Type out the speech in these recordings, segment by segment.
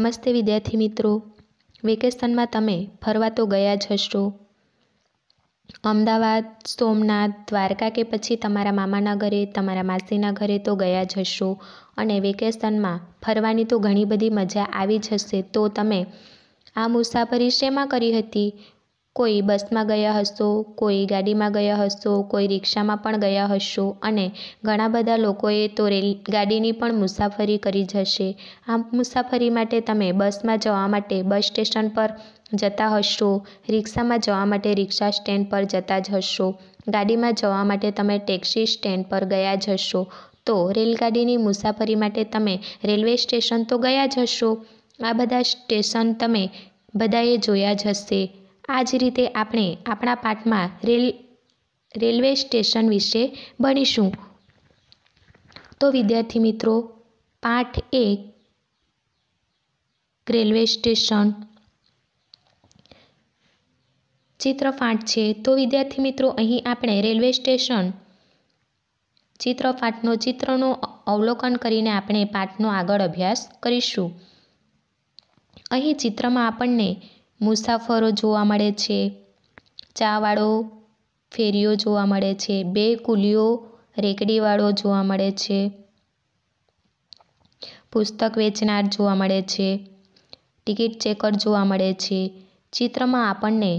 નમસ્તે વિદ્યાર્થી મિત્રો વેકેશનમાં તમે ફરવા તો ગયા જ હશો અમદાવાદ સોમનાથ દ્વારકા કે પછી તમારા મામાના ઘરે તમારા માસીના ઘરે તો ગયા જ હશો અને વેકેશનમાં ફરવાની તો ઘણી બધી મજા આવી જ હશે તો તમે આ મુસાફરી શેમાં કરી હતી કોઈ બસમાં ગયા હશો કોઈ ગાડીમાં ગયા હશો કોઈ રિક્ષામાં પણ ગયા હશો અને ઘણા બધા લોકોએ તો રેલ ગાડીની પણ મુસાફરી કરી જશે આ મુસાફરી માટે તમે બસમાં જવા માટે બસ સ્ટેશન પર જતા હશો રિક્ષામાં જવા માટે રિક્ષા સ્ટેન્ડ પર જતા જ હશો ગાડીમાં જવા માટે તમે ટેક્સી સ્ટેન્ડ પર ગયા જ હશો તો રેલગાડીની મુસાફરી માટે તમે રેલવે સ્ટેશન તો ગયા જ હશો આ બધા સ્ટેશન તમે બધાએ જોયા જ હશે આ જ રીતે આપણે આપણા પાઠમાં રેલ રેલવે સ્ટેશન વિશે ભણીશું તો વિદ્યાર્થી મિત્રો પાઠ એક રેલવે સ્ટેશન ચિત્રફાટ છે તો વિદ્યાર્થી મિત્રો અહીં આપણે રેલવે સ્ટેશન ચિત્રફાટનો ચિત્રનું અવલોકન કરીને આપણે પાઠનો આગળ અભ્યાસ કરીશું અહીં ચિત્રમાં આપણને મુસાફરો જોવા મળે છે ચાવાળો ફેરીઓ જોવા મળે છે બે કુલીઓ રેકડીવાળો જોવા મળે છે પુસ્તક વેચનાર જોવા મળે છે ટિકિટ ચેકર જોવા મળે છે ચિત્રમાં આપણને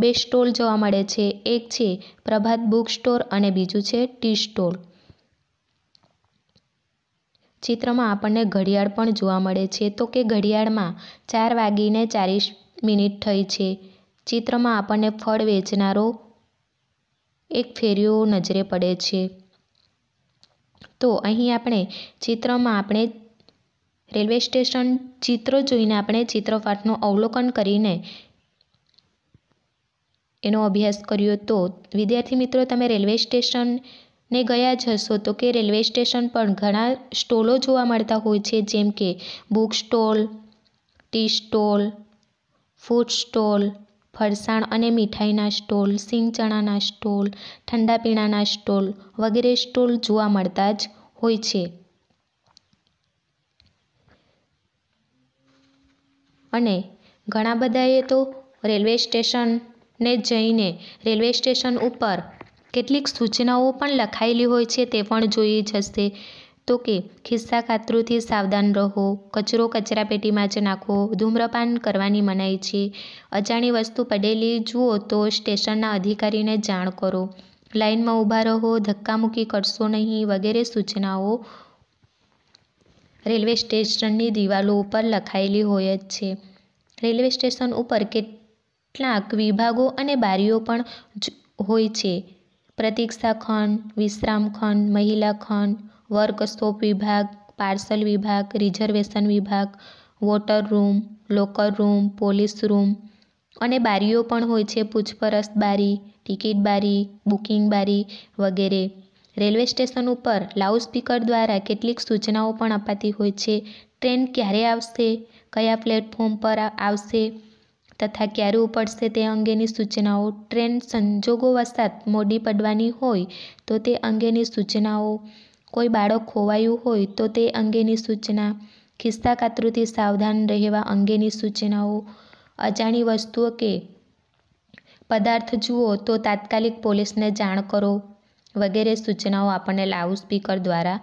બે સ્ટોલ જોવા મળે છે એક છે પ્રભાત બુક સ્ટોર અને બીજું છે ટી સ્ટોલ ચિત્રમાં આપણને ઘડિયાળ પણ જોવા મળે છે તો કે ઘડિયાળમાં ચાર વાગીને ચાલીસ મિનિટ થઈ છે ચિત્રમાં આપણને ફળ વેચનારો એક ફેરીઓ નજરે પડે છે તો અહીં આપણે ચિત્રમાં આપણે રેલવે સ્ટેશન ચિત્ર જોઈને આપણે ચિત્રપાઠનું અવલોકન કરીને એનો અભ્યાસ કર્યો તો વિદ્યાર્થી મિત્રો તમે રેલવે સ્ટેશનને ગયા જ હશો તો કે રેલવે સ્ટેશન પણ ઘણા સ્ટોલો જોવા મળતા હોય છે જેમ કે book stall tea stall food stall ફરસાણ અને મીઠાઈના સ્ટોલ સિંગચણાના સ્ટોલ ઠંડા પીણાના સ્ટોલ વગેરે સ્ટોલ જોવા મળતા જ હોય છે અને ઘણા બધાએ તો રેલવે સ્ટેશનને જઈને રેલવે સ્ટેશન ઉપર કેટલીક સૂચનાઓ પણ લખાયેલી હોય છે તે પણ જોઈ જશે તો કે ખિસ્સા ખાતરુંથી સાવધાન રહો કચરો કચરાપેટીમાં જ નાખો ધૂમ્રપાન કરવાની મનાઈ છે અજાણી વસ્તુ પડેલી જુઓ તો સ્ટેશનના અધિકારીને જાણ કરો લાઇનમાં ઊભા રહો ધક્કામુક્કી કરશો નહીં વગેરે સૂચનાઓ રેલવે સ્ટેશનની દિવાલો ઉપર લખાયેલી હોય જ છે રેલવે સ્ટેશન ઉપર કેટલાક વિભાગો અને બારીઓ પણ હોય છે પ્રતીક્ષા ખંડ વિશ્રામ ખંડ મહિલા ખંડ વર્કશોપ વિભાગ પાર્સલ વિભાગ રિઝર્વેશન વિભાગ water room locker room police room અને બારીઓ પણ હોય છે પૂછપરછ બારી ટિકિટ બારી બુકિંગ બારી વગેરે રેલવે સ્ટેશન ઉપર લાઉડસ્પીકર દ્વારા કેટલીક સૂચનાઓ પણ અપાતી હોય છે ટ્રેન ક્યારે આવશે કયા પ્લેટફોર્મ પર આવશે તથા ક્યારે ઉપડશે તે અંગેની સૂચનાઓ ટ્રેન સંજોગો વસાત મોડી પડવાની હોય તો તે અંગેની સૂચનાઓ કોઈ બાળક ખોવાયું હોય તો તે અંગેની સૂચના ખિસ્સા કાતરુંથી સાવધાન રહેવા અંગેની સૂચનાઓ અજાણી વસ્તુઓ કે પદાર્થ જુઓ તો તાત્કાલિક પોલીસને જાણ કરો વગેરે સૂચનાઓ આપણને લાઉડ સ્પીકર દ્વારા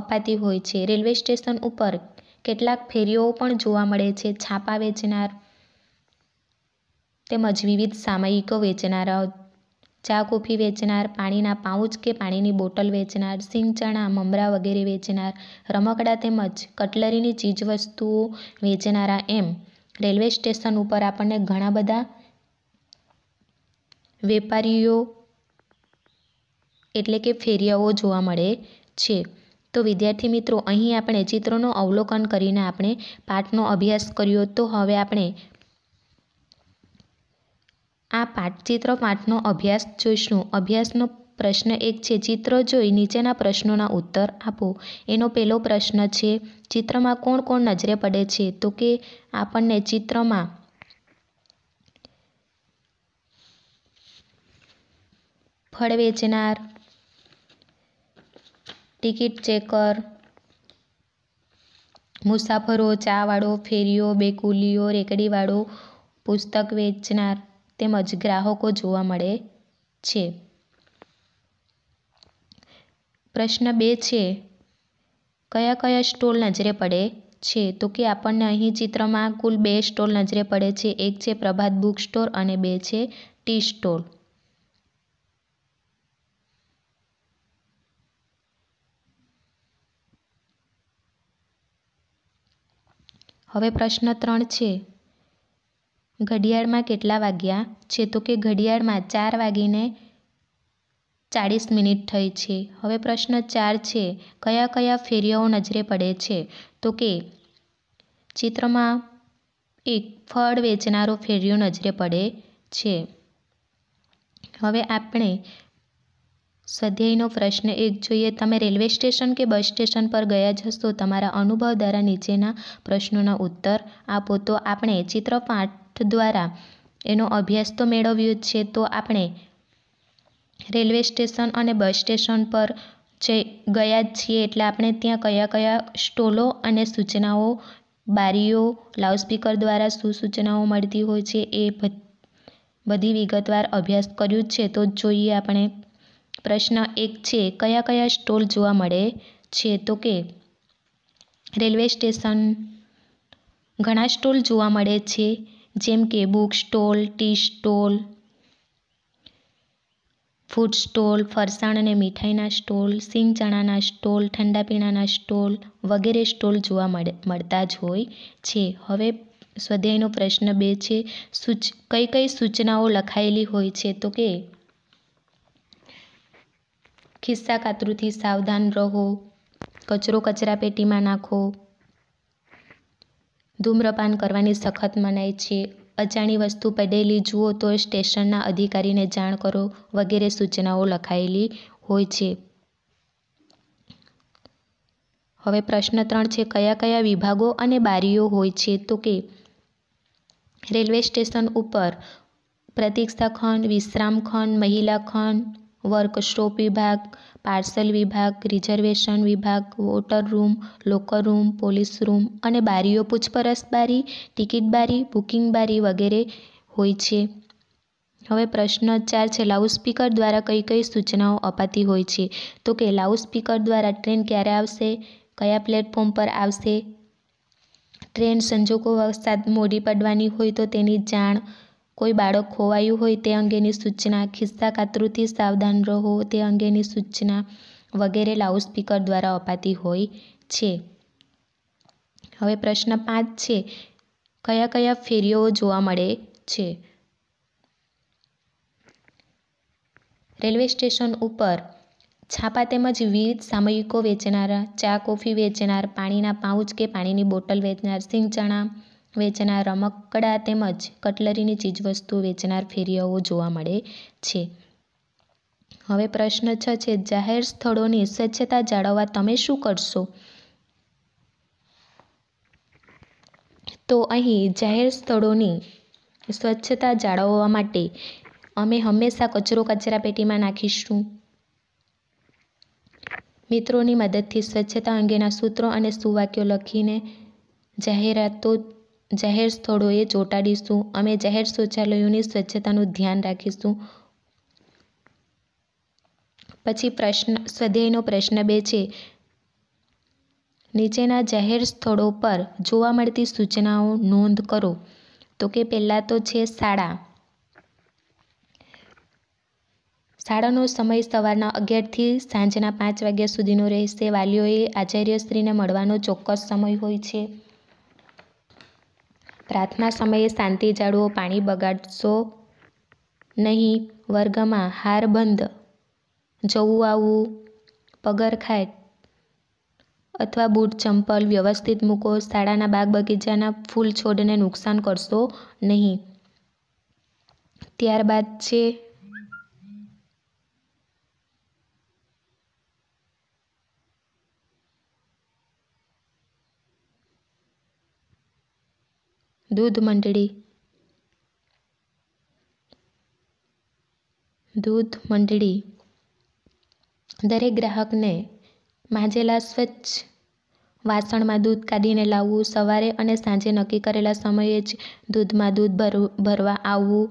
અપાતી હોય છે રેલવે સ્ટેશન ઉપર કેટલાક ફેરીઓ પણ જોવા મળે છે છાપા વેચનાર તેમજ વિવિધ સામયિકો વેચનારા ચા કોફી વેચનાર પાણીના પાઉચ કે પાણીની બોટલ વેચનાર સિંગ ચણા મમરા વગેરે વેચનાર રમકડા તેમજ કટલરીની ચીજવસ્તુઓ વેચનારા એમ રેલવે સ્ટેશન ઉપર આપણને ઘણા બધા વેપારીઓ એટલે કે ફેરિયાઓ જોવા મળે છે તો વિદ્યાર્થી મિત્રો અહીં આપણે ચિત્રોનું અવલોકન કરીને આપણે પાઠનો અભ્યાસ કર્યો તો હવે આપણે આ પાઠ ચિત્ર પાઠનો અભ્યાસ જોઈશું અભ્યાસનો પ્રશ્ન એક છે ચિત્ર જોઈ નીચેના પ્રશ્નોના ઉત્તર આપો એનો પહેલો પ્રશ્ન છે ચિત્રમાં કોણ કોણ નજરે પડે છે તો કે આપણને ચિત્રમાં ફળ વેચનાર ટિકિટ ચેકર મુસાફરો ચાવાળો ફેરીઓ બેકુલીઓ રેકડીવાળો પુસ્તક વેચનાર તેમજ ગ્રાહકો જોવા મળે છે પ્રશ્ન બે છે કયા કયા સ્ટોલ નજરે પડે છે તો કે આપણને અહીં ચિત્રમાં કુલ બે સ્ટોલ નજરે પડે છે એક છે પ્રભાત બુક સ્ટોર અને બે છે ટી સ્ટોલ હવે પ્રશ્ન ત્રણ છે ઘડિયાળમાં કેટલા વાગ્યા છે તો કે ઘડિયાળમાં ચાર વાગીને ચાળીસ મિનિટ થઈ છે હવે પ્રશ્ન ચાર છે કયા કયા ફેરિયાઓ નજરે પડે છે તો કે ચિત્રમાં એક ફળ વેચનારો ફેરિયો નજરે પડે છે હવે આપણે સ્વાધ્યાયનો પ્રશ્ન એક જોઈએ તમે રેલવે સ્ટેશન કે બસ સ્ટેશન પર ગયા જશો તમારા અનુભવ દ્વારા નીચેના પ્રશ્નોના ઉત્તર આપો તો આપણે ચિત્ર પાંચ દ્વારા એનો અભ્યાસ તો મેળવ્યો જ છે તો આપણે રેલવે સ્ટેશન અને બસ સ્ટેશન પર જે ગયા જ છીએ એટલે આપણે ત્યાં કયા કયા સ્ટોલો અને સૂચનાઓ બારીઓ લાઉડસ્પીકર દ્વારા શું સૂચનાઓ મળતી હોય છે એ બધી વિગતવાર અભ્યાસ કર્યું છે તો જોઈએ આપણે પ્રશ્ન એક છે કયા કયા સ્ટોલ જોવા મળે છે તો કે રેલવે સ્ટેશન ઘણા સ્ટોલ જોવા મળે છે જેમ કે book stall tea stall food stall ફરસાણ અને મીઠાઈના સ્ટોલ સિંગ ચણાના સ્ટોલ ઠંડા પીણાના સ્ટોલ વગેરે સ્ટોલ જોવા મળે મળતા જ હોય છે હવે સ્વાધ્યાયનો પ્રશ્ન બે છે સૂચ કઈ કઈ સૂચનાઓ લખાયેલી હોય છે તો કે ખિસ્સા કાતરુથી સાવધાન રહો કચરો કચરા પેટીમાં નાખો ધૂમ્રપાન કરવાની સખત મનાઈ છે અજાણી વસ્તુ પડેલી જુઓ તો સ્ટેશનના અધિકારીને જાણ કરો વગેરે સૂચનાઓ લખાયેલી હોય છે હવે પ્રશ્ન ત્રણ છે કયા કયા વિભાગો અને બારીઓ હોય છે તો કે રેલવે સ્ટેશન ઉપર પ્રતીક્ષા ખંડ વિશ્રામ ખંડ મહિલા ખંડ વર્કશોપ વિભાગ પાર્સલ વિભાગ રિઝર્વેશન વિભાગ water room locker room police room અને બારીઓ પૂછપરછ બારી ટિકિટ બારી બુકિંગ બારી વગેરે હોય છે હવે પ્રશ્ન ચાર છે લાઉડસ્પીકર દ્વારા કઈ કઈ સૂચનાઓ અપાતી હોય છે તો કે લાઉડસ્પીકર દ્વારા ટ્રેન ક્યારે આવશે કયા પ્લેટફોર્મ પર આવશે ટ્રેન સંજોગો વરસાદ મોડી પડવાની હોય તો તેની જાણ કોઈ બાળક ખોવાયું હોય તે અંગેની સૂચના ખિસ્સા કાતરુંથી સાવધાન રહો તે અંગેની સૂચના વગેરે લાઉડસ્પીકર દ્વારા અપાતી હોય છે હવે પ્રશ્ન પાંચ છે કયા કયા ફેરીઓ જોવા મળે છે રેલવે સ્ટેશન ઉપર છાપા તેમજ વિવિધ સામયિકો વેચનારા ચા કોફી વેચનાર પાણીના પાઉચ કે પાણીની બોટલ વેચનાર સિંગચણા વેચનાર રમકડા તેમજ કટલરીની ચીજવસ્તુઓ વેચનાર ફેરિયાઓ જોવા મળે છે હવે પ્રશ્ન છ છે જાહેર સ્થળોની સ્વચ્છતા જાળવવા તમે શું કરશો તો અહીં જાહેર સ્થળોની સ્વચ્છતા જાળવવા માટે અમે હંમેશા કચરો કચરાપેટીમાં નાખીશું મિત્રોની મદદથી સ્વચ્છતા અંગેના સૂત્રો અને સુવાક્યો લખીને જાહેરાતો જાહેર સ્થળોએ ચોંટાડીશું અમે જાહેર શૌચાલયોની સ્વચ્છતાનું ધ્યાન રાખીશું પછી પ્રશ્ન સ્વાધ્યાયનો પ્રશ્ન બે છે નીચેના જાહેર સ્થળો પર જોવા મળતી સૂચનાઓ નોંધ કરો તો કે પહેલાં તો છે શાળા શાળાનો સમય સવારના અગિયારથી સાંજના પાંચ વાગ્યા સુધીનો રહેશે વાલીઓએ આચાર્યશ્રીને મળવાનો ચોક્કસ સમય હોય છે પ્રાર્થના સમયે શાંતિ જાળવો પાણી બગાડશો નહીં વર્ગમાં હાર બંધ જવું આવવું પગરખાય અથવા બૂટ ચંપલ વ્યવસ્થિત મૂકો શાળાના બાગ બગીચાના ફૂલ છોડને નુકસાન કરશો નહીં ત્યારબાદ છે દૂધ મંડળી દૂધ મંડળી દરેક ગ્રાહકને માંજેલા સ્વચ્છ વાસણમાં દૂધ કાઢીને લાવવું સવારે અને સાંજે નક્કી કરેલા સમયે જ દૂધમાં દૂધ ભરવા આવવું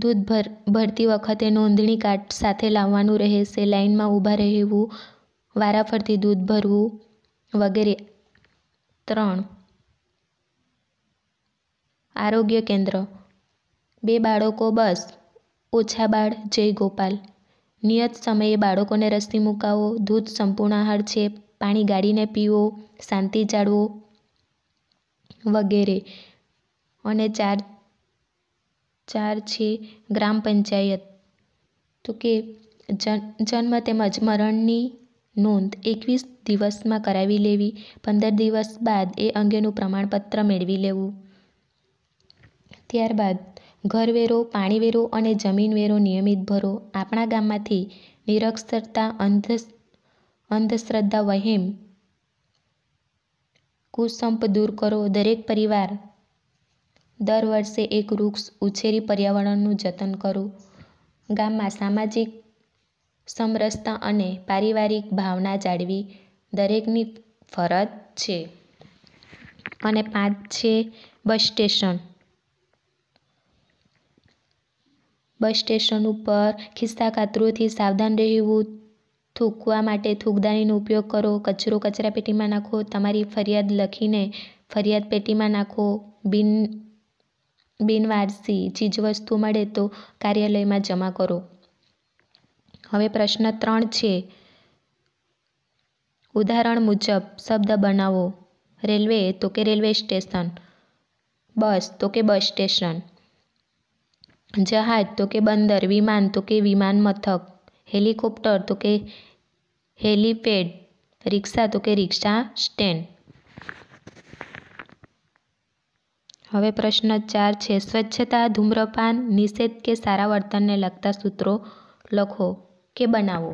દૂધ ભર ભરતી વખતે નોંધણી કાર્ડ સાથે લાવવાનું રહેશે લાઇનમાં ઊભા રહેવું વારાફરતી દૂધ ભરવું વગેરે ત્રણ આરોગ્ય કેન્દ્ર બે બાળકો બસ ઓછા બાળ જય ગોપાલ નિયત સમયે બાળકોને રસી મુકાવો દૂધ સંપૂર્ણ આહાર છે પાણી ગાળીને પીવો શાંતિ જાળવો વગેરે અને ચાર ચાર છે ગ્રામ પંચાયત તો કે જન્મ તેમજ મરણની નોંધ એકવીસ દિવસમાં કરાવી લેવી પંદર દિવસ બાદ એ અંગેનું પ્રમાણપત્ર મેળવી લેવું ત્યારબાદ ઘરવેરો પાણીવેરો અને જમીનવેરો નિયમિત ભરો આપણા ગામમાંથી નિરક્ષરતા અંધ અંધશ્રદ્ધા વહેમ કુસંપ દૂર કરો દરેક પરિવાર દર વર્ષે એક વૃક્ષ ઉછેરી પર્યાવરણનું જતન કરો ગામમાં સામાજિક સમરસતા અને પારિવારિક ભાવના જાળવી દરેકની ફરજ છે અને પાંચ છે બસ સ્ટેશન બસ સ્ટેશન ઉપર ખિસ્સા કાતરુંથી સાવધાન રહેવું થૂંકવા માટે થૂંકદાનીનો ઉપયોગ કરો કચરો કચરાપેટીમાં નાખો તમારી ફરિયાદ લખીને ફરિયાદ પેટીમાં નાખો બિન બિનવારસી ચીજવસ્તુ મળે તો કાર્યાલયમાં જમા કરો હવે પ્રશ્ન ત્રણ છે ઉદાહરણ મુજબ શબ્દ બનાવો રેલવે તો કે રેલવે સ્ટેશન બસ તો કે બસ સ્ટેશન જહાજ તો કે બંદર વિમાન તો કે વિમાન મથક હેલિકોપ્ટર તો કે હેલિપેડ રિક્ષા તો કે રિક્ષા સ્ટેન્ડ હવે પ્રશ્ન ચાર છે સ્વચ્છતા ધૂમ્રપાન નિષેધ કે સારા વર્તનને લગતા સૂત્રો લખો કે બનાવો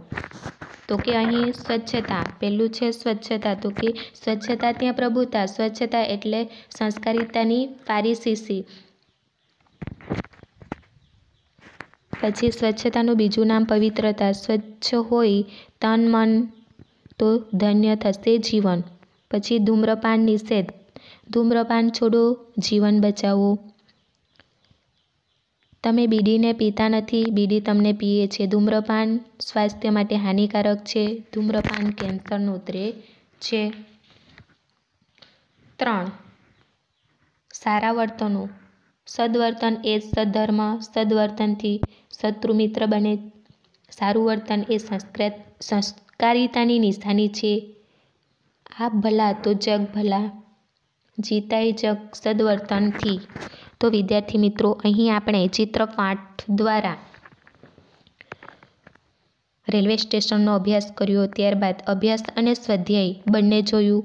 તો કે અહીં સ્વચ્છતા પહેલું છે સ્વચ્છતા તો કે સ્વચ્છતા ત્યાં પ્રભુતા સ્વચ્છતા એટલે સંસ્કારિતાની પારિશીસી પછી સ્વચ્છતાનું બીજું નામ પવિત્રતા સ્વચ્છ હોય તન મન તો ધન્ય થશે જીવન પછી ધૂમ્રપાન નિષેધ ધૂમ્રપાન છોડો જીવન બચાવો તમે બીડીને પીતા નથી બીડી તમને પીએ છે ધૂમ્રપાન સ્વાસ્થ્ય માટે હાનિકારક છે ધૂમ્રપાન કેન્સરનું ઉતરે છે ત્રણ સારા વર્તનો સદવર્તન એ જ સદ્ધર્મ સદવર્તનથી શત્રુ મિત્ર બને સારું વર્તન એ સંસ્કૃત સંસ્કારિતાની નિશાની છે આપ ભલા તો જગ ભલા જીતાય જગ સદવર્તનથી તો વિદ્યાર્થી મિત્રો અહીં આપણે ચિત્રપાઠ દ્વારા રેલવે સ્ટેશનનો અભ્યાસ કર્યો ત્યારબાદ અભ્યાસ અને સ્વાધ્યાય બંને જોયું